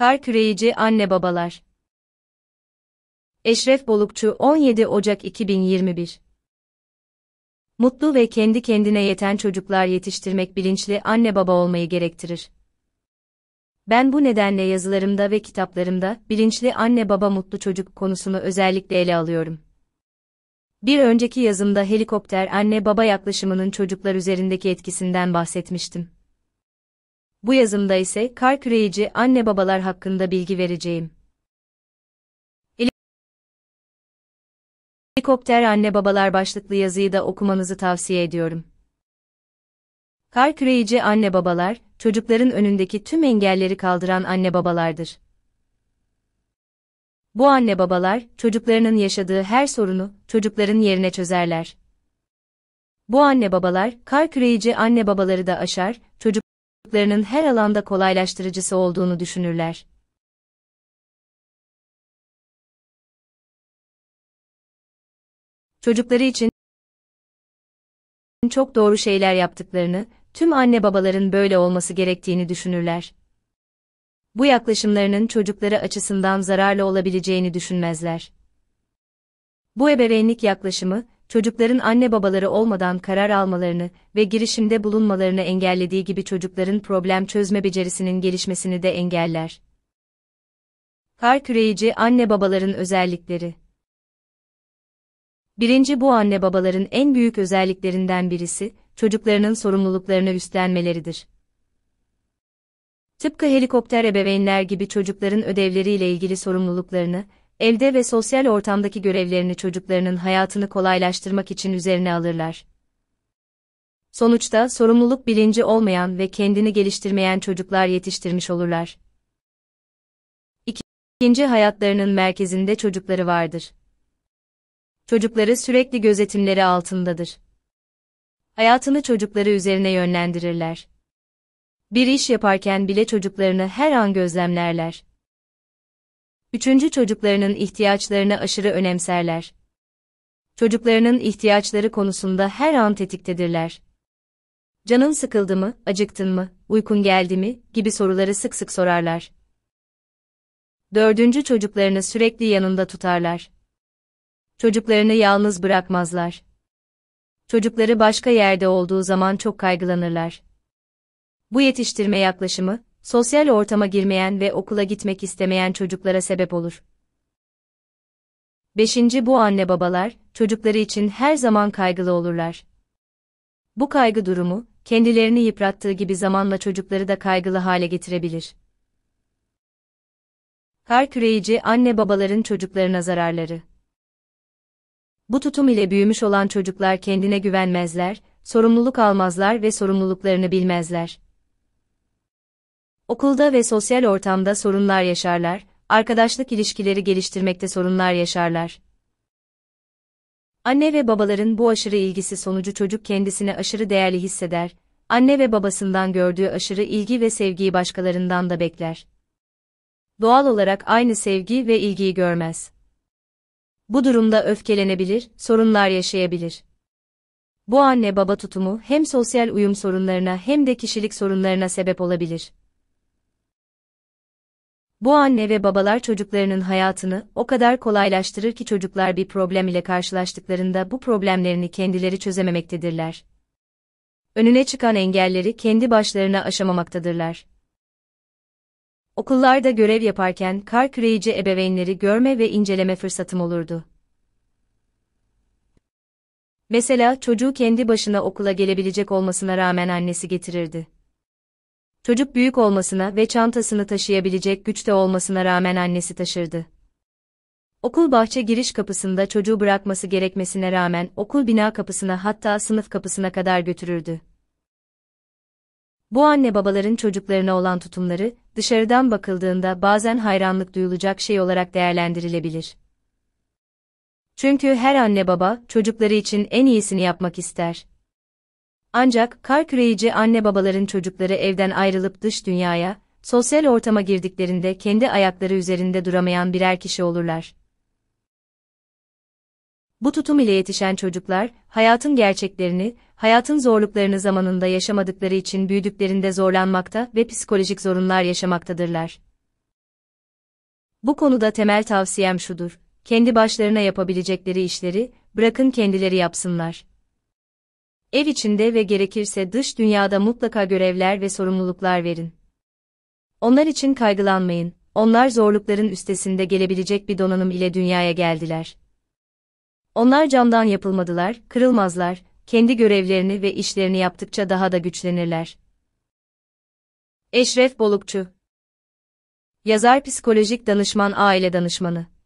Kar Küreyici Anne Babalar Eşref Bolukçu 17 Ocak 2021 Mutlu ve kendi kendine yeten çocuklar yetiştirmek bilinçli anne baba olmayı gerektirir. Ben bu nedenle yazılarımda ve kitaplarımda bilinçli anne baba mutlu çocuk konusunu özellikle ele alıyorum. Bir önceki yazımda helikopter anne baba yaklaşımının çocuklar üzerindeki etkisinden bahsetmiştim. Bu yazımda ise kar küreyici anne babalar hakkında bilgi vereceğim. Helikopter anne babalar başlıklı yazıyı da okumanızı tavsiye ediyorum. Kar küreyici anne babalar, çocukların önündeki tüm engelleri kaldıran anne babalardır. Bu anne babalar, çocuklarının yaşadığı her sorunu, çocukların yerine çözerler. Bu anne babalar, kar küreyici anne babaları da aşar, çocuk olduklarının her alanda kolaylaştırıcısı olduğunu düşünürler. Çocukları için çok doğru şeyler yaptıklarını, tüm anne babaların böyle olması gerektiğini düşünürler. Bu yaklaşımlarının çocukları açısından zararlı olabileceğini düşünmezler. Bu ebeveynlik yaklaşımı, çocukların anne babaları olmadan karar almalarını ve girişimde bulunmalarını engellediği gibi çocukların problem çözme becerisinin gelişmesini de engeller. Kar küreyici anne babaların özellikleri Birinci bu anne babaların en büyük özelliklerinden birisi, çocuklarının sorumluluklarını üstlenmeleridir. Tıpkı helikopter ebeveynler gibi çocukların ödevleriyle ilgili sorumluluklarını, evde ve sosyal ortamdaki görevlerini çocuklarının hayatını kolaylaştırmak için üzerine alırlar. Sonuçta sorumluluk bilinci olmayan ve kendini geliştirmeyen çocuklar yetiştirmiş olurlar. İkinci hayatlarının merkezinde çocukları vardır. Çocukları sürekli gözetimleri altındadır. Hayatını çocukları üzerine yönlendirirler. Bir iş yaparken bile çocuklarını her an gözlemlerler. Üçüncü çocuklarının ihtiyaçlarını aşırı önemserler. Çocuklarının ihtiyaçları konusunda her an tetiktedirler. Canın sıkıldı mı, acıktın mı, uykun geldi mi gibi soruları sık sık sorarlar. Dördüncü çocuklarını sürekli yanında tutarlar. Çocuklarını yalnız bırakmazlar. Çocukları başka yerde olduğu zaman çok kaygılanırlar. Bu yetiştirme yaklaşımı, sosyal ortama girmeyen ve okula gitmek istemeyen çocuklara sebep olur. 5. Bu anne babalar, çocukları için her zaman kaygılı olurlar. Bu kaygı durumu, kendilerini yıprattığı gibi zamanla çocukları da kaygılı hale getirebilir. Kar küreyici anne babaların çocuklarına zararları. Bu tutum ile büyümüş olan çocuklar kendine güvenmezler, sorumluluk almazlar ve sorumluluklarını bilmezler. Okulda ve sosyal ortamda sorunlar yaşarlar, arkadaşlık ilişkileri geliştirmekte sorunlar yaşarlar. Anne ve babaların bu aşırı ilgisi sonucu çocuk kendisini aşırı değerli hisseder, anne ve babasından gördüğü aşırı ilgi ve sevgiyi başkalarından da bekler. Doğal olarak aynı sevgi ve ilgiyi görmez. Bu durumda öfkelenebilir, sorunlar yaşayabilir. Bu anne baba tutumu hem sosyal uyum sorunlarına hem de kişilik sorunlarına sebep olabilir. Bu anne ve babalar çocuklarının hayatını o kadar kolaylaştırır ki çocuklar bir problem ile karşılaştıklarında bu problemlerini kendileri çözememektedirler. Önüne çıkan engelleri kendi başlarına aşamamaktadırlar. Okullarda görev yaparken kar küreyici ebeveynleri görme ve inceleme fırsatım olurdu. Mesela çocuğu kendi başına okula gelebilecek olmasına rağmen annesi getirirdi. Çocuk büyük olmasına ve çantasını taşıyabilecek güçte olmasına rağmen annesi taşırdı. Okul bahçe giriş kapısında çocuğu bırakması gerekmesine rağmen okul bina kapısına hatta sınıf kapısına kadar götürürdü. Bu anne babaların çocuklarına olan tutumları, dışarıdan bakıldığında bazen hayranlık duyulacak şey olarak değerlendirilebilir. Çünkü her anne baba, çocukları için en iyisini yapmak ister. Ancak kar küreyici anne babaların çocukları evden ayrılıp dış dünyaya, sosyal ortama girdiklerinde kendi ayakları üzerinde duramayan birer kişi olurlar. Bu tutum ile yetişen çocuklar, hayatın gerçeklerini, hayatın zorluklarını zamanında yaşamadıkları için büyüdüklerinde zorlanmakta ve psikolojik zorunlar yaşamaktadırlar. Bu konuda temel tavsiyem şudur, kendi başlarına yapabilecekleri işleri, bırakın kendileri yapsınlar ev içinde ve gerekirse dış dünyada mutlaka görevler ve sorumluluklar verin. Onlar için kaygılanmayın, onlar zorlukların üstesinde gelebilecek bir donanım ile dünyaya geldiler. Onlar camdan yapılmadılar, kırılmazlar, kendi görevlerini ve işlerini yaptıkça daha da güçlenirler. Eşref Bolukçu Yazar Psikolojik Danışman Aile Danışmanı